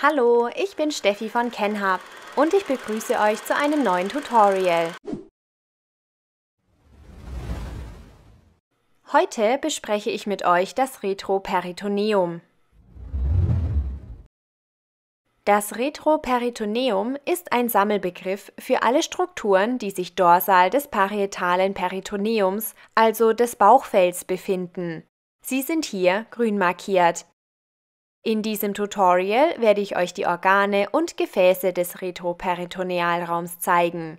Hallo, ich bin Steffi von CanHub und ich begrüße euch zu einem neuen Tutorial. Heute bespreche ich mit euch das Retroperitoneum. Das Retroperitoneum ist ein Sammelbegriff für alle Strukturen, die sich dorsal des parietalen Peritoneums, also des Bauchfells, befinden. Sie sind hier grün markiert. In diesem Tutorial werde ich euch die Organe und Gefäße des Retroperitonealraums zeigen.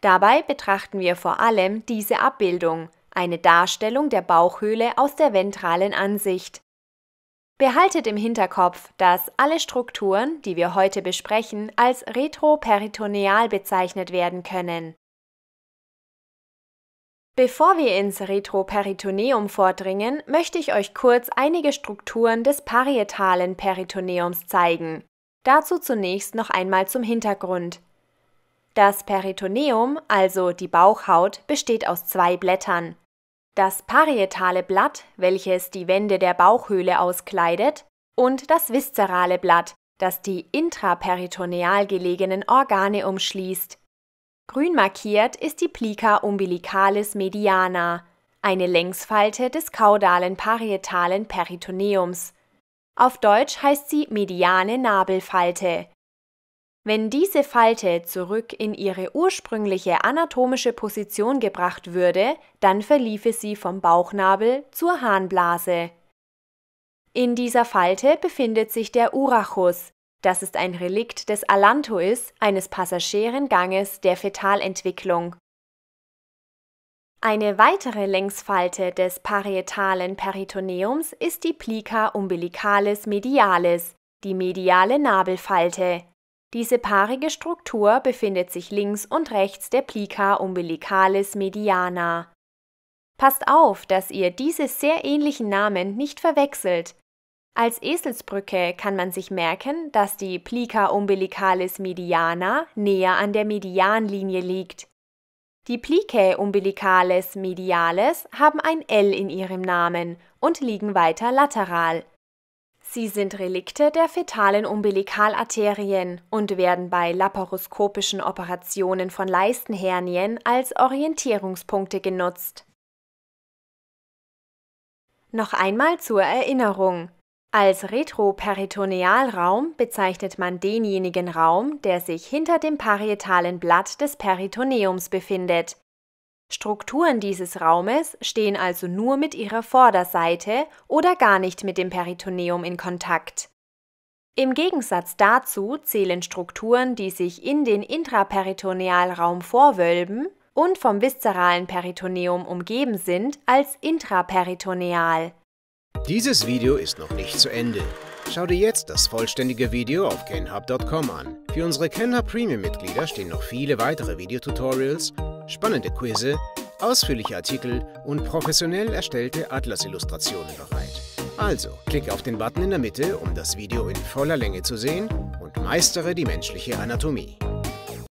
Dabei betrachten wir vor allem diese Abbildung, eine Darstellung der Bauchhöhle aus der ventralen Ansicht. Behaltet im Hinterkopf, dass alle Strukturen, die wir heute besprechen, als retroperitoneal bezeichnet werden können Bevor wir ins Retroperitoneum vordringen, möchte ich euch kurz einige Strukturen des parietalen Peritoneums zeigen. Dazu zunächst noch einmal zum Hintergrund. Das Peritoneum, also die Bauchhaut, besteht aus zwei Blättern. Das parietale Blatt, welches die Wände der Bauchhöhle auskleidet, und das viszerale Blatt, das die intraperitoneal gelegenen Organe umschließt, Grün markiert ist die Plica umbilicalis mediana, eine Längsfalte des kaudalen parietalen Peritoneums. Auf Deutsch heißt sie mediane Nabelfalte. Wenn diese Falte zurück in ihre ursprüngliche anatomische Position gebracht würde, dann verliefe sie vom Bauchnabel zur Harnblase. In dieser Falte befindet sich der Urachus, das ist ein Relikt des Alantois, eines passagieren Ganges der Fetalentwicklung. Eine weitere Längsfalte des parietalen Peritoneums ist die Plica umbilicalis medialis, die mediale Nabelfalte. Diese paarige Struktur befindet sich links und rechts der Plica umbilicalis mediana. Passt auf, dass ihr diese sehr ähnlichen Namen nicht verwechselt, als Eselsbrücke kann man sich merken, dass die Plica umbilicalis mediana näher an der Medianlinie liegt. Die Plicae umbilicalis mediales haben ein L in ihrem Namen und liegen weiter lateral. Sie sind Relikte der fetalen Umbilikalarterien und werden bei laparoskopischen Operationen von Leistenhernien als Orientierungspunkte genutzt. Noch einmal zur Erinnerung. Als Retroperitonealraum bezeichnet man denjenigen Raum, der sich hinter dem parietalen Blatt des Peritoneums befindet. Strukturen dieses Raumes stehen also nur mit ihrer Vorderseite oder gar nicht mit dem Peritoneum in Kontakt. Im Gegensatz dazu zählen Strukturen, die sich in den Intraperitonealraum vorwölben und vom viszeralen Peritoneum umgeben sind, als intraperitoneal. Dieses Video ist noch nicht zu Ende. Schau dir jetzt das vollständige Video auf kenhub.com an. Für unsere Kenhub Premium-Mitglieder stehen noch viele weitere Videotutorials, spannende Quizze, ausführliche Artikel und professionell erstellte Atlas-Illustrationen bereit. Also, klick auf den Button in der Mitte, um das Video in voller Länge zu sehen und meistere die menschliche Anatomie.